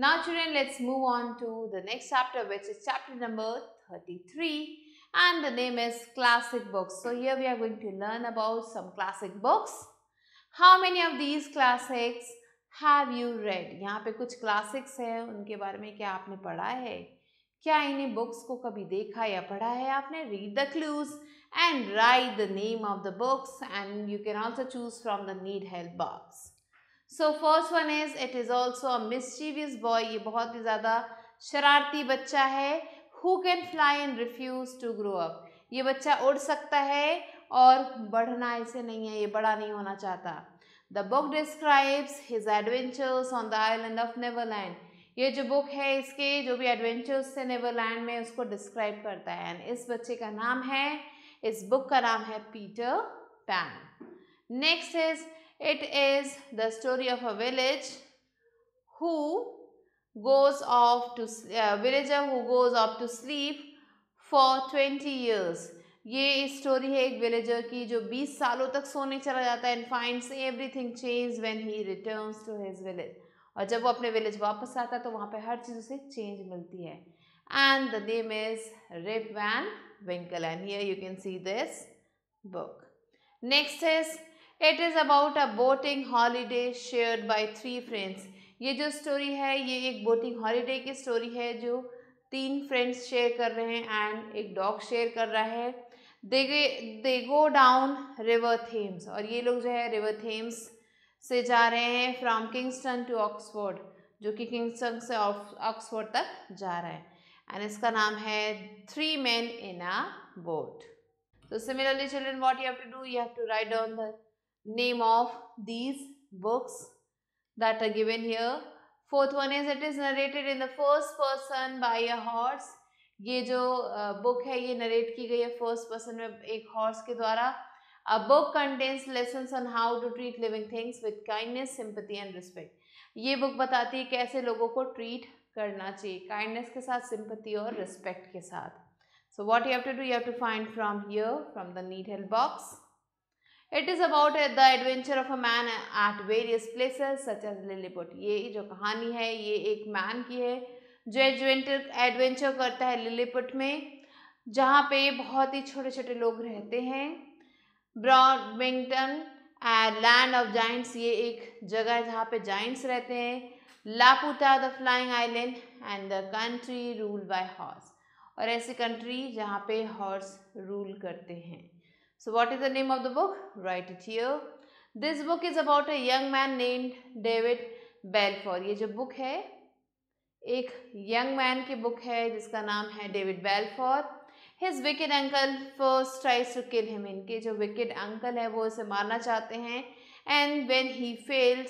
Now children, let's move on to the next chapter which is chapter number 33 and the name is classic books. So here we are going to learn about some classic books. How many of these classics have you read? यहाँ पे कुछ classics हैं उनके बारे में क्या आपने पढ़ा है क्या इन्हें books को कभी देखा या पढ़ा है आपने read the clues and write the name of the books and you can also choose from the need help box. So first one is it is also a mischievous boy ये बहुत ही ज़्यादा शरारती बच्चा है who can fly and refuse to grow up ये बच्चा उड़ सकता है और बढ़ना ऐसे नहीं है ये बड़ा नहीं होना चाहता the book describes his adventures on the island of Neverland ये जो बुक है इसके जो भी एडवेंचर्स थे नेवरलैंड में उसको डिस्क्राइब करता है एंड इस बच्चे का नाम है इस बुक का नाम है Peter Pan next is It is the story of a village who goes off to uh, villager who goes off to sleep for 20 years. ये स्टोरी है एक विलेजर की जो 20 सालों तक सोने चला जाता है and finds everything change when he returns to his village और जब वो अपने विलेज वापस आता है तो वहाँ पे हर चीज़ उसे चेंज मिलती है and the name is Rip Van Winkle and here you can see this book next is it is about a boating holiday share by three friends ये जो स्टोरी है ये एक बोटिंग हॉलीडे की स्टोरी है जो तीन फ्रेंड्स शेयर कर रहे हैं एंड एक डॉग शेयर कर रहा है they they go down river Thames और ये लोग जो है रिवर थेम्स से जा रहे हैं फ्रॉम किंगस्टन टू ऑक्सफोर्ड जो कि किंगस्टन से ऑक्सफोर्ड तक जा रहा है एंड इसका नाम है three man in a boat तो similarly children what you have to do you have to write down the name of these books that are given here. Fourth one is it is narrated in the first person by a horse. ये जो book है ये narrate की गई है first person में एक horse के द्वारा a book contains lesson on how to treat living things with kindness sympathy and respect ये बुक बताती है कैसे लोगों को ट्रीट करना चाहिए काइंडनेस के साथ सिंपथी और रिस्पेक्ट के साथ so what you have to do you have to find from here from the need help box it is about the adventure of a man at various places such as Lilliput ये जो कहानी है ये एक man की है जो adventure adventure करता है लिलीपुट में जहाँ पे बहुत ही छोटे छोटे लोग रहते हैं ब्रॉडमिंगटन लैंड ऑफ जाइंट्स ये एक जगह है जहाँ पे जाइंट्स रहते हैं Laputa the flying island and the country rule by horse और ऐसी कंट्री जहाँ पे हॉर्स रूल करते हैं So what is the name of the book? Write it here. This book is about a young man named David ye ये जो book है एक man ki book बुक है जिसका नाम है David his wicked uncle first tries to kill him inke इनके wicked uncle hai wo use marna मारना चाहते हैं and he he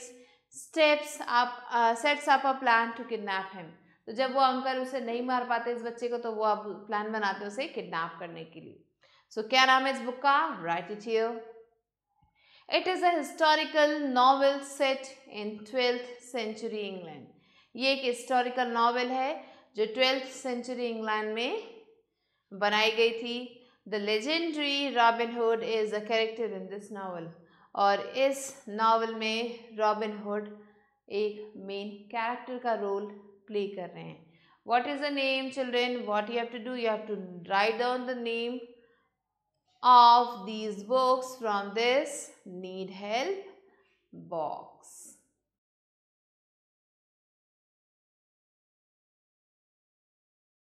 steps up uh, sets up a plan to kidnap him तो जब वो अंकल उसे नहीं मार पाते इस बच्चे को तो वो आप प्लान बनाते हैं उसे किडनैप करने के लिए सो क्या नाम है इस बुक का write it here it is a historical novel set in twelfth century England ये एक हिस्टोरिकल नावल है जो ट्वेल्थ सेंचुरी इंग्लैंड में बनाई गई थी the legendary Robin Hood is a character in this novel और इस नावल में रॉबिन हुड एक मेन कैरेक्टर का रोल प्ले कर रहे हैं what is the name children what you have to do you have to write down the name of these books from this need help box.